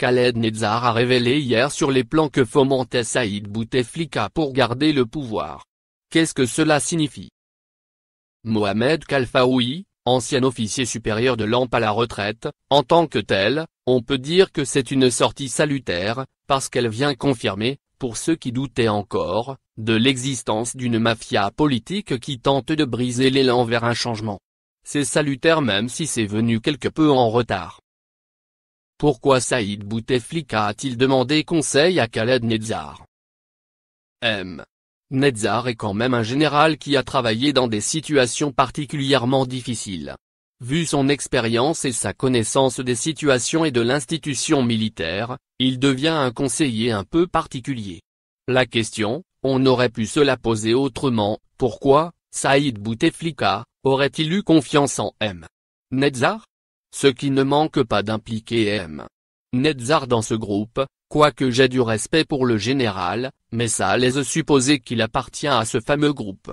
Khaled Nezar a révélé hier sur les plans que fomentait Saïd Bouteflika pour garder le pouvoir. Qu'est-ce que cela signifie Mohamed Kalfaoui, ancien officier supérieur de l'AMP à la retraite, en tant que tel, on peut dire que c'est une sortie salutaire, parce qu'elle vient confirmer, pour ceux qui doutaient encore, de l'existence d'une mafia politique qui tente de briser l'élan vers un changement. C'est salutaire même si c'est venu quelque peu en retard. Pourquoi Saïd Bouteflika a-t-il demandé conseil à Khaled Netzar M. Nedzar est quand même un général qui a travaillé dans des situations particulièrement difficiles. Vu son expérience et sa connaissance des situations et de l'institution militaire, il devient un conseiller un peu particulier. La question, on aurait pu se la poser autrement, pourquoi, Saïd Bouteflika, aurait-il eu confiance en M. Netzar ce qui ne manque pas d'impliquer M. Nedzar dans ce groupe, quoique j'ai du respect pour le général, mais ça laisse supposer qu'il appartient à ce fameux groupe.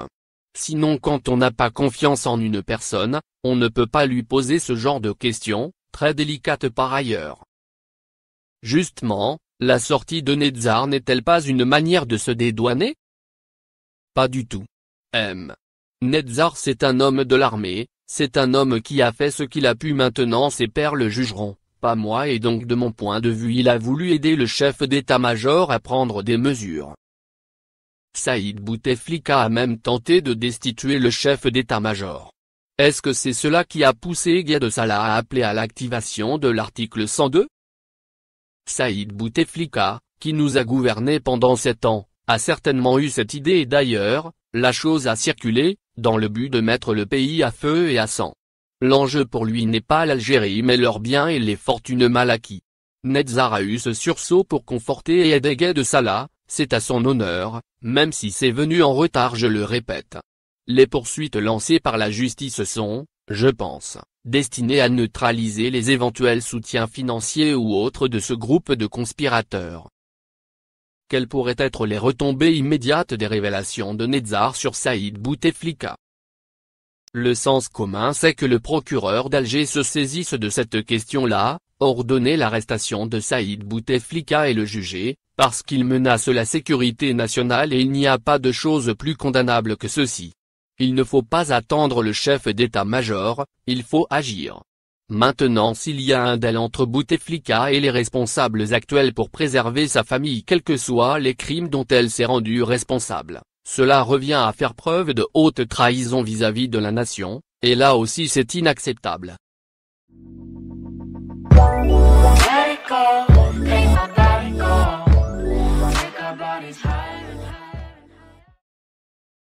Sinon quand on n'a pas confiance en une personne, on ne peut pas lui poser ce genre de questions, très délicates par ailleurs. Justement, la sortie de Nedzar n'est-elle pas une manière de se dédouaner Pas du tout. M. Netzar c'est un homme de l'armée, c'est un homme qui a fait ce qu'il a pu maintenant ses pères le jugeront, pas moi et donc de mon point de vue il a voulu aider le chef d'état-major à prendre des mesures. Saïd Bouteflika a même tenté de destituer le chef d'état-major. Est-ce que c'est cela qui a poussé Gade Salah à appeler à l'activation de l'article 102 Saïd Bouteflika, qui nous a gouvernés pendant sept ans, a certainement eu cette idée et d'ailleurs, la chose a circulé, dans le but de mettre le pays à feu et à sang. L'enjeu pour lui n'est pas l'Algérie mais leurs biens et les fortunes mal acquis. Netzar a eu ce sursaut pour conforter et aider de Salah, c'est à son honneur, même si c'est venu en retard je le répète. Les poursuites lancées par la justice sont, je pense, destinées à neutraliser les éventuels soutiens financiers ou autres de ce groupe de conspirateurs quelles pourraient être les retombées immédiates des révélations de Nedzar sur Saïd Bouteflika le sens commun c'est que le procureur d'Alger se saisisse de cette question-là, ordonner l'arrestation de Saïd Bouteflika et le juger, parce qu'il menace la sécurité nationale et il n'y a pas de chose plus condamnable que ceci. Il ne faut pas attendre le chef d'état-major, il faut agir. Maintenant s'il y a un DEL entre Bouteflika et les responsables actuels pour préserver sa famille quels que soient les crimes dont elle s'est rendue responsable, cela revient à faire preuve de haute trahison vis à -vis de la nation, et là aussi c'est inacceptable.